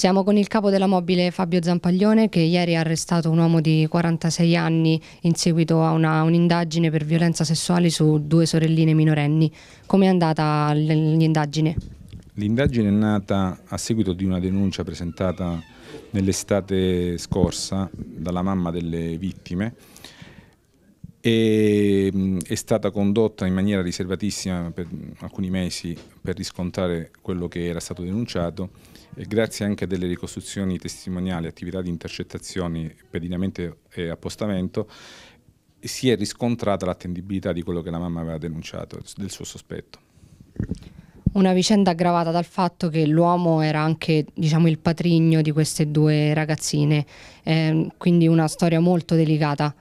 Siamo con il capo della mobile Fabio Zampaglione che ieri ha arrestato un uomo di 46 anni in seguito a un'indagine per violenza sessuale su due sorelline minorenni. Come è andata l'indagine? L'indagine è nata a seguito di una denuncia presentata nell'estate scorsa dalla mamma delle vittime e, ehm, è stata condotta in maniera riservatissima per alcuni mesi per riscontrare quello che era stato denunciato e grazie anche a delle ricostruzioni testimoniali, attività di intercettazioni, pedinamento e appostamento si è riscontrata l'attendibilità di quello che la mamma aveva denunciato, del suo sospetto. Una vicenda aggravata dal fatto che l'uomo era anche diciamo, il patrigno di queste due ragazzine, eh, quindi una storia molto delicata.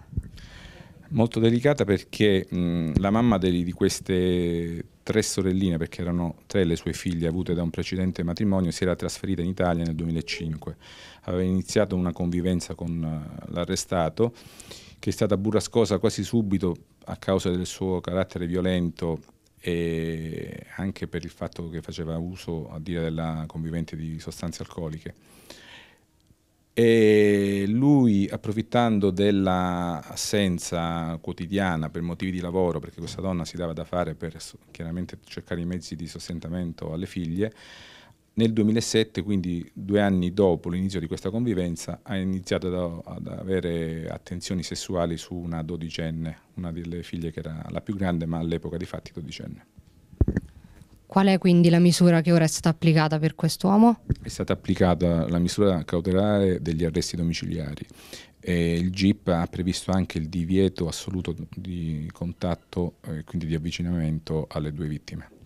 Molto delicata perché mh, la mamma di, di queste tre sorelline, perché erano tre le sue figlie avute da un precedente matrimonio, si era trasferita in Italia nel 2005. Aveva iniziato una convivenza con eh, l'arrestato che è stata burrascosa quasi subito a causa del suo carattere violento e anche per il fatto che faceva uso, a dire della convivente, di sostanze alcoliche. E lui, approfittando dell'assenza quotidiana per motivi di lavoro, perché questa donna si dava da fare per chiaramente cercare i mezzi di sostentamento alle figlie, nel 2007, quindi due anni dopo l'inizio di questa convivenza, ha iniziato ad, avere attenzioni sessuali su una dodicenne, una delle figlie che era la più grande, ma all'epoca di fatti dodicenne. Qual è quindi la misura che ora è stata applicata per quest'uomo? È stata applicata la misura cautelare degli arresti domiciliari. E il GIP ha previsto anche il divieto assoluto di contatto, eh, quindi di avvicinamento alle due vittime.